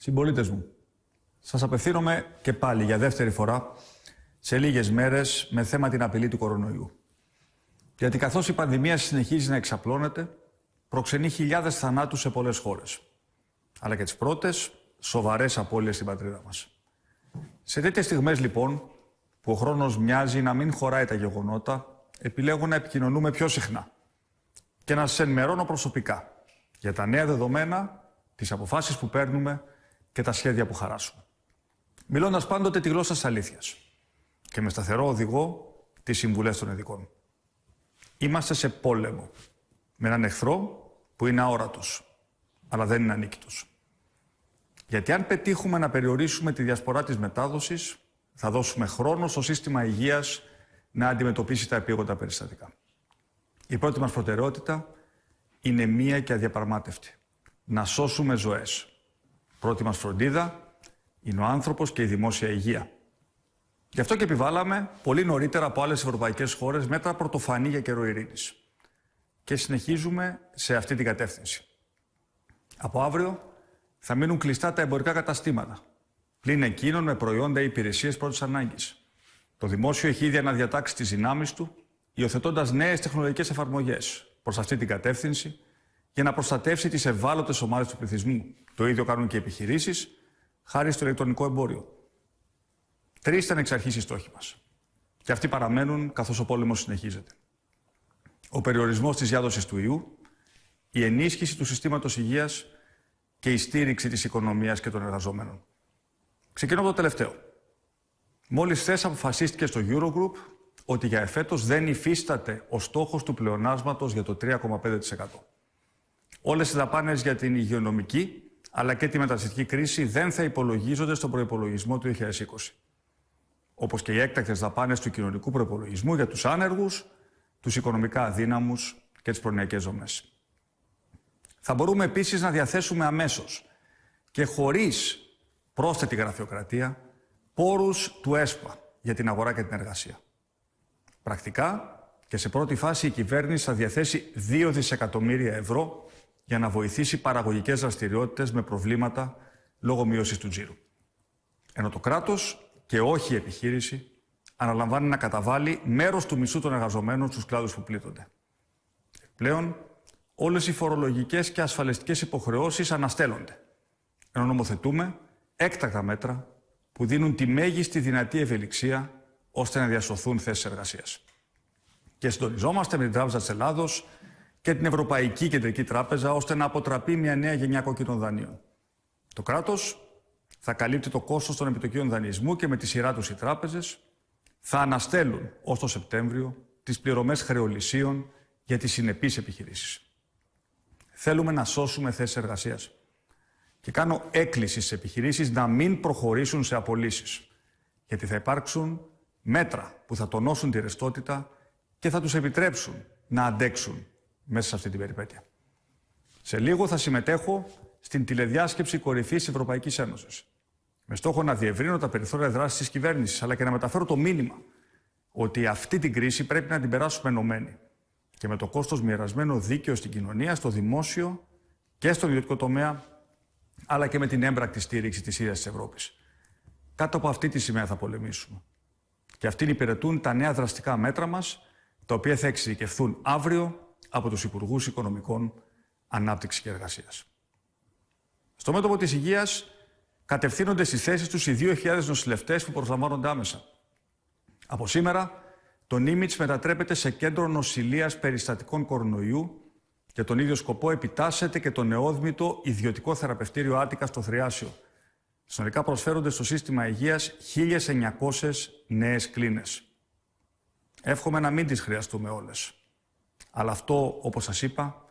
Συμπολίτες μου, σας απευθύνομαι και πάλι για δεύτερη φορά σε λίγες μέρες με θέμα την απειλή του κορονοϊού. Γιατί καθώς η πανδημία συνεχίζει να εξαπλώνεται, προξενεί χιλιάδες θανάτους σε πολλές χώρες. Αλλά και τις πρώτες σοβαρές απώλειες στην πατρίδα μας. Σε τέτοιες στιγμές, λοιπόν, που ο χρόνος μοιάζει να μην χωράει τα γεγονότα, επιλέγω να επικοινωνούμε πιο συχνά και να σας ενημερώνω προσωπικά για τα νέα δεδομένα, τις αποφάσεις που παίρνουμε και τα σχέδια που χαράσουμε. Μιλώντας πάντοτε τη γλώσσα της αλήθειας και με σταθερό οδηγό τις συμβουλές των ειδικών. Είμαστε σε πόλεμο με έναν εχθρό που είναι αόρατος, αλλά δεν είναι ανίκητος. Γιατί αν πετύχουμε να περιορίσουμε τη διασπορά της μετάδοσης, θα δώσουμε χρόνο στο σύστημα υγείας να αντιμετωπίσει τα επίγοντα περιστατικά. Η πρώτη μας προτεραιότητα είναι μία και αδιαπραγμάτευτη. Να σώσουμε ζωές. Πρώτη μας φροντίδα είναι ο άνθρωπος και η δημόσια υγεία. Γι' αυτό και επιβάλαμε πολύ νωρίτερα από άλλες ευρωπαϊκές χώρες μέτρα πρωτοφανή για καιρό ειρήνης. Και συνεχίζουμε σε αυτή την κατεύθυνση. Από αύριο θα μείνουν κλειστά τα εμπορικά καταστήματα, πλην εκείνων με προϊόντα ή υπηρεσίες πρώτης ανάγκης. Το δημόσιο έχει ήδη αναδιατάξει τις δυνάμεις του, υιοθετώντας νέες τεχνολογικές εφαρμογές προς αυτή την κατεύθυνση για να προστατεύσει τις ευάλωτες ομάδες του πληθυσμού, το ίδιο κάνουν και οι επιχειρήσεις χάρη στο ηλεκτρονικό εμπόριο. Τρεις ήταν εξ αρχής οι στόχοι μας. Και αυτοί παραμένουν καθώς ο πόλεμος συνεχίζεται. Ο περιορισμός της διάδοσης του ιού, η ενίσχυση του συστήματος υγείας και η στήριξη της οικονομίας και των εργαζομένων. Ξεκινώ από το τελευταίο. Μόλις χθε αποφασίστηκε στο Eurogroup ότι για εφέτος δεν υφίσταται ο στόχος του πλεονάσματος για το 3,5%. Όλες οι δαπάνες για την υγειονομική αλλά και τη μεταναστευτική κρίση δεν θα υπολογίζονται στον προπολογισμό του 2020. Όπως και οι έκτακτες δαπάνες του κοινωνικού προπολογισμού για τους άνεργους, τους οικονομικά αδύναμους και τις προνοιακές δομές. Θα μπορούμε επίσης να διαθέσουμε αμέσως και χωρίς πρόσθετη γραφειοκρατία πόρους του ΕΣΠΑ για την αγορά και την εργασία. Πρακτικά και σε πρώτη φάση η κυβέρνηση θα διαθέσει 2 δισεκατομμύρια ευρώ για να βοηθήσει παραγωγικές δραστηριότητες με προβλήματα λόγω μείωσης του τζίρου. Ενώ το κράτος και όχι η επιχείρηση αναλαμβάνει να καταβάλει μέρος του μισού των εργαζομένων στους κλάδους που πλήττονται. Πλέον, όλες οι φορολογικές και ασφαλιστικές υποχρεώσεις αναστέλλονται. Ενώ νομοθετούμε έκτακτα μέτρα που δίνουν τη μέγιστη δυνατή ευελιξία ώστε να διασωθούν θέσεις εργασίας. Και συντονιζόμαστε με την Τράπεζα της Ελλάδος και την Ευρωπαϊκή Κεντρική Τράπεζα ώστε να αποτραπεί μια νέα γενιά κόκκινων δανείων. Το κράτος θα καλύπτει το κόστος των επιτοκίων δανεισμού και με τη σειρά τους οι τράπεζες θα αναστέλουν ως το Σεπτέμβριο τις πληρωμές χρεολυσίων για τις συνεπείς επιχειρήσεις. Θέλουμε να σώσουμε θέσεις εργασίας. Και κάνω έκκληση στις επιχειρήσεις να μην προχωρήσουν σε απολύσεις. Γιατί θα υπάρξουν μέτρα που θα τονώσουν τη ρευστότητα και θα τους επιτρέψουν να αντέξουν μέσα σε αυτή την περιπέτεια. Σε λίγο θα συμμετέχω στην τηλεδιάσκεψη κορυφής Ευρωπαϊκής Ένωσης. Με στόχο να διευρύνω τα περιθώρια δράσης της κυβέρνησης, αλλά και να μεταφέρω το μήνυμα ότι αυτή την κρίση πρέπει να την περάσουμε ενωμένοι και με το κόστος μοιρασμένο δίκαιο στην κοινωνία, στο δημόσιο και στον ιδιωτικό τομέα, αλλά και με την έμπρακτη στήριξη της ίδιας της Ευρώπης. Κάτω από αυτή τη σημαία θα πολεμήσουμε. Και αυτήν υπηρετούν τα νέα δραστικά μέτρα μας, τα οποία θα εξειδικευθούν αύριο από τους Υπουργούς Οικονομικών Ανάπτυξης και Εργασίας. Στο μέτωπο της υγείας κατευθύνονται στις θέσεις τους οι 2.000 νοσηλευτές που προσλαμβάνονται άμεσα. Από σήμερα, το Νίμιτς μετατρέπεται σε κέντρο νοσηλείας περιστατικών κορονοϊού και τον ίδιο σκοπό επιτάσσεται και το νεόδμητο ιδιωτικό θεραπευτήριο Άτικα στο Θριάσιο. Συνολικά προσφέρονται στο σύστημα υγείας 1.900 νέες κλίνες. Εύχομαι να μην τις χρειαστούμε όλες. Αλλά αυτό, όπως σας είπα,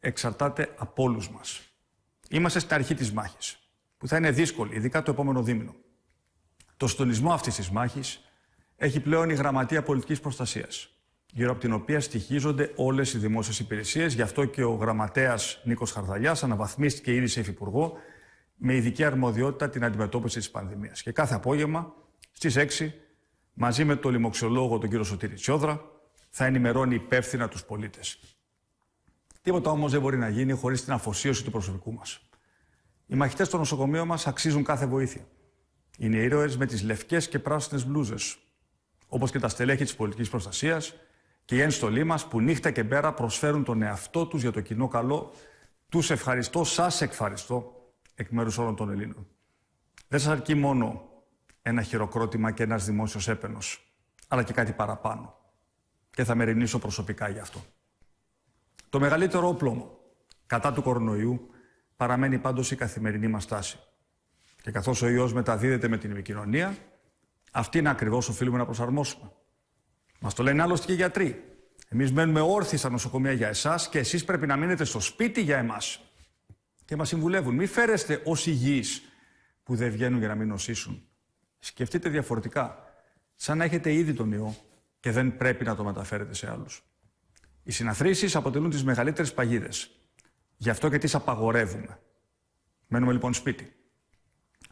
εξαρτάται από όλους μας. Είμαστε στην αρχή της μάχης, που θα είναι δύσκολη, ειδικά το επόμενο δίμηνο. Το στονισμό αυτής της μάχης έχει πλέον η Γραμματεία Πολιτικής Προστασίας, γύρω από την οποία στοιχίζονται όλες οι δημόσιες υπηρεσίες. Γι' αυτό και ο γραμματέας Νίκος Χαρδαλιάς αναβαθμίστηκε ήδη σε υφυπουργό με ειδική αρμοδιότητα την αντιμετώπιση της πανδημίας. Και κάθε απόγευμα στις 6, μαζί με τον λοιμοξιολόγο τον κύριο Σωτήρη θα ενημερώνει υπεύθυνα τους πολίτες. Τίποτα όμως δεν μπορεί να γίνει χωρίς την αφοσίωση του προσωπικού μας. Οι μαχητές στο νοσοκομείο μας αξίζουν κάθε βοήθεια. Είναι ήρωε με τις λευκές και πράσινες μπλούζες, όπως και τα στελέχη της πολιτικής προστασίας και οι ένστολοι μας που νύχτα και πέρα προσφέρουν τον εαυτό τους για το κοινό καλό. Τους ευχαριστώ, σας ευχαριστώ εκ μέρους όλων των Ελλήνων. Δεν σας αρκεί μόνο ένα χειροκρότημα και ένας δημόσιος έπαινος, αλλά και κάτι παραπάνω και θα με ρημνήσω προσωπικά γι' αυτό. Το μεγαλύτερο όπλο μου κατά του κορονοϊού παραμένει πάντως η καθημερινή μας τάση. Και καθώς ο ιός μεταδίδεται με την επικοινωνία, αυτή είναι ακριβώς οφείλουμε να προσαρμόσουμε. Μας το λένε άλλωστε και οι γιατροί. Εμείς μένουμε όρθιοι στα νοσοκομεία για εσάς και εσείς πρέπει να μείνετε στο σπίτι για εμάς. Και μας συμβουλεύουν. Μη φέρεστε ως υγιείς που δεν βγαίνουν για να μην νοσήσουν. Σκεφτείτε διαφορετικά. Σαν να έχετε ήδη τον ιό και δεν πρέπει να το μεταφέρετε σε άλλους. Οι συναθρήσεις αποτελούν τις μεγαλύτερες παγίδες. Γι' αυτό και τις απαγορεύουμε. Μένουμε λοιπόν σπίτι.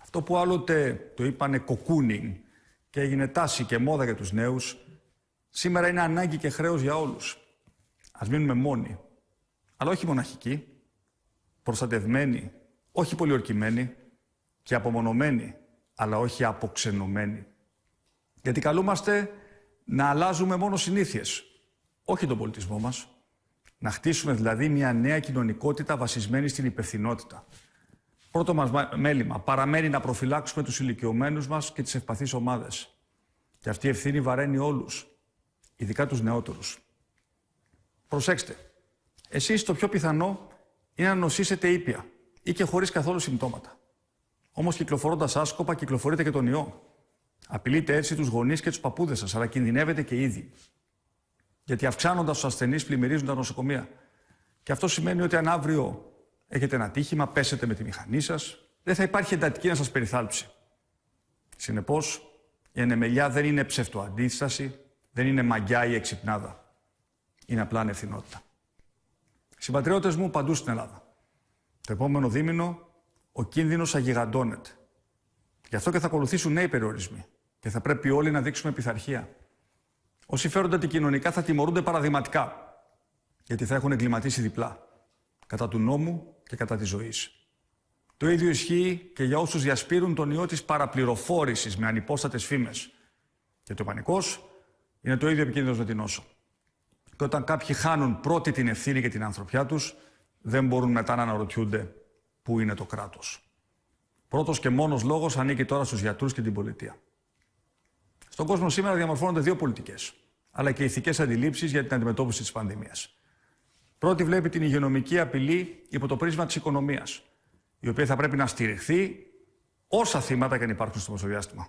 Αυτό που άλλοτε το είπανε κοκκούνινγκ και έγινε τάση και μόδα για τους νέους, σήμερα είναι ανάγκη και χρέος για όλους. Ας μείνουμε μόνοι, αλλά όχι μοναχικοί, προστατευμένοι, όχι πολιορκημένοι και απομονωμένοι, αλλά όχι αποξενωμένοι. Γιατί καλούμαστε να αλλάζουμε μόνο συνήθειες, όχι τον πολιτισμό μας. Να χτίσουμε δηλαδή μια νέα κοινωνικότητα βασισμένη στην υπευθυνότητα. Πρώτο μας μέλημα παραμένει να προφυλάξουμε τους ηλικιωμένους μας και τις ευπαθείς ομάδες. Και αυτή η ευθύνη βαραίνει όλους, ειδικά τους νεότερους. Προσέξτε, εσείς το πιο πιθανό είναι να νοσήσετε ήπια ή και χωρίς καθόλου συμπτώματα. Όμως κυκλοφορώντας άσκοπα κυκλοφορείτε και τον ιό. Απειλείτε έτσι τους γονείς και τους παππούδες σας, αλλά κινδυνεύετε και ήδη. Γιατί αυξάνοντας τους ασθενείς, πλημμυρίζουν τα νοσοκομεία. Και αυτό σημαίνει ότι αν αύριο έχετε ένα τύχημα, πέσετε με τη μηχανή σας, δεν θα υπάρχει εντατική να σας περιθάλψει. Συνεπώς, η ενεμελιά δεν είναι ψευτοαντίσταση, δεν είναι μαγιά ή εξυπνάδα. Είναι απλά ανευθυνότητα. Συμπατριώτες μου παντού στην Ελλάδα. Το επόμενο δίμηνο ο κίνδυνος αγιγαντώνεται. Γι' αυτό και θα ακολουθήσουν νέοι περιορισμοί. Και θα πρέπει όλοι να δείξουμε πειθαρχία. Όσοι φέρονται αντικοινωνικά θα τιμωρούνται παραδειγματικά, γιατί θα έχουν εγκληματίσει διπλά. Κατά του νόμου και κατά της ζωής. Το ίδιο ισχύει και για όσους διασπείρουν τον ιό της παραπληροφόρησης με ανυπόστατες φήμες. Και το πανικός είναι το ίδιο επικίνδυνος με την νόσο. Και όταν κάποιοι χάνουν πρώτη την ευθύνη και την ανθρωπιά τους, δεν μπορούν μετά να αναρωτιούνται πού είναι το κράτος. Πρώτος και μόνος λόγος ανήκει τώρα στους γιατρούς και την πολιτεία. Στον κόσμο σήμερα διαμορφώνονται δύο πολιτικές, αλλά και ηθικές αντιλήψεις για την αντιμετώπιση της πανδημίας. Πρώτη βλέπει την υγειονομική απειλή υπό το πρίσμα της οικονομίας, η οποία θα πρέπει να στηριχθεί όσα θύματα και αν υπάρχουν στο μεσοδιάστημα.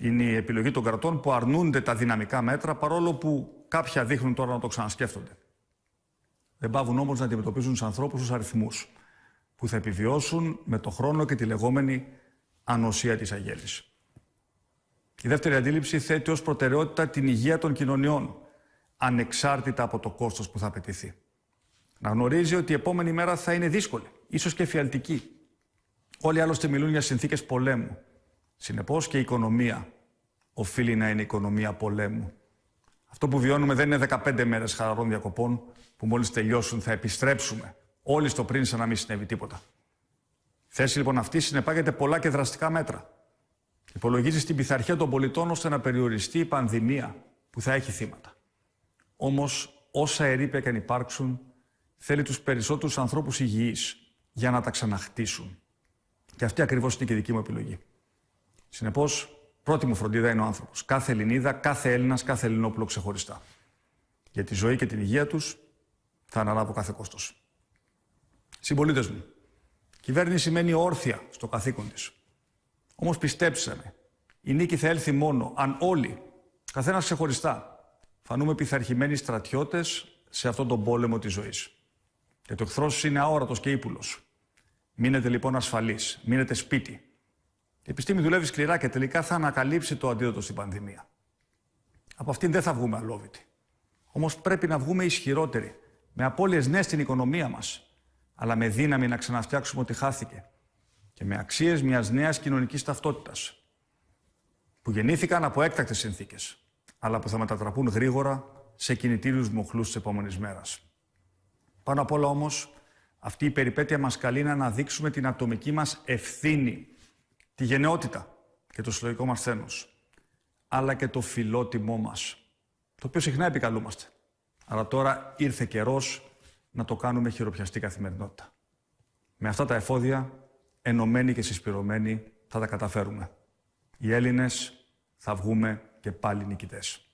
Είναι η επιλογή των κρατών που αρνούνται τα δυναμικά μέτρα, παρόλο που κάποια δείχνουν τώρα να το ξανασκέφτονται. Δεν πάβουν όμως να αντιμετωπίζουν τους ανθρώπους ως αριθμούς, που θα επιβιώσουν με το χρόνο και τη λεγόμενη ανοσία της Αγέλης. Η δεύτερη αντίληψη θέτει ως προτεραιότητα την υγεία των κοινωνιών, ανεξάρτητα από το κόστος που θα απαιτηθεί. Να γνωρίζει ότι η επόμενη μέρα θα είναι δύσκολη, ίσως και φιαλτική. Όλοι άλλωστε μιλούν για συνθήκες πολέμου. Συνεπώς και η οικονομία οφείλει να είναι οικονομία πολέμου. Αυτό που βιώνουμε δεν είναι 15 μέρε χαραρών διακοπών που μόλις τελειώσουν θα επιστρέψουμε όλοι στο πριν σαν να μην συνέβη τίποτα. Η θέση λοιπόν αυτή συνεπάγεται πολλά και δραστικά μέτρα. Υπολογίζεις την πειθαρχία των πολιτών ώστε να περιοριστεί η πανδημία που θα έχει θύματα. Όμως, όσα ερήπια και αν υπάρξουν, θέλει τους περισσότερους ανθρώπους υγιείς για να τα ξαναχτίσουν. Και αυτή ακριβώς είναι και η δική μου επιλογή. Συνεπώς, πρώτη μου φροντίδα είναι ο άνθρωπος. Κάθε Ελληνίδα, κάθε Έλληνας, κάθε Ελληνόπουλο ξεχωριστά. Για τη ζωή και την υγεία τους θα αναλάβω κάθε κόστος. Συμπολίτες μου, κυβέρνηση μένει όρθια στο καθήκον της. Όμως πιστέψτε με, η νίκη θα έλθει μόνο αν όλοι, καθένας ξεχωριστά, φανούμε πειθαρχημένοι στρατιώτες σε αυτόν τον πόλεμο της ζωής. Γιατί ο εχθρός είναι αόρατος και ύπουλος. Μείνετε λοιπόν ασφαλείς, μείνετε σπίτι. Η επιστήμη δουλεύει σκληρά και τελικά θα ανακαλύψει το αντίδοτο στην πανδημία. Από αυτήν δεν θα βγούμε αλόβητοι. Όμως πρέπει να βγούμε ισχυρότεροι, με απώλειες ναι στην οικονομία μας, αλλά με δύναμη να ξαναφτιάξουμε ό,τι χάθηκε και με αξίες μιας νέας κοινωνικής ταυτότητας, που γεννήθηκαν από έκτακτες συνθήκες, αλλά που θα μετατραπούν γρήγορα σε κινητήριους μοχλούς της επόμενης μέρας. Πάνω απ' όλα όμως, αυτή η περιπέτεια μας καλεί να αναδείξουμε την ατομική μας ευθύνη, τη γενναιότητα και το συλλογικό μας θένος, αλλά και το φιλότιμό μας, το οποίο συχνά επικαλούμαστε. Αλλά τώρα ήρθε καιρός να το κάνουμε χειροπιαστή καθημερινότητα. Με αυτά τα εφόδια ενωμένοι και συσπηρωμένοι θα τα καταφέρουμε. Οι Έλληνες θα βγούμε και πάλι νικητές.